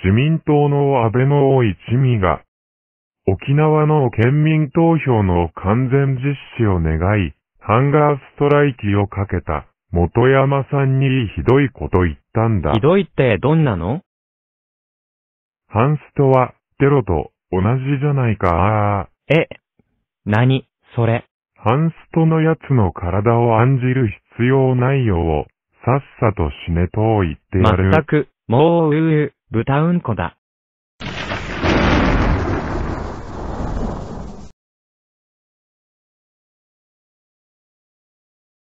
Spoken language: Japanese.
自民党の安倍のい一味が、沖縄の県民投票の完全実施を願い、ハンガーストライキをかけた、元山さんにひどいこと言ったんだ。ひどいってどんなのハンストは、テロと同じじゃないか、え、何、それ。ハンストのやつの体を案じる必要ないよさっさと死ねと言ってやる。まったく、もう、うう。豚うんこだ。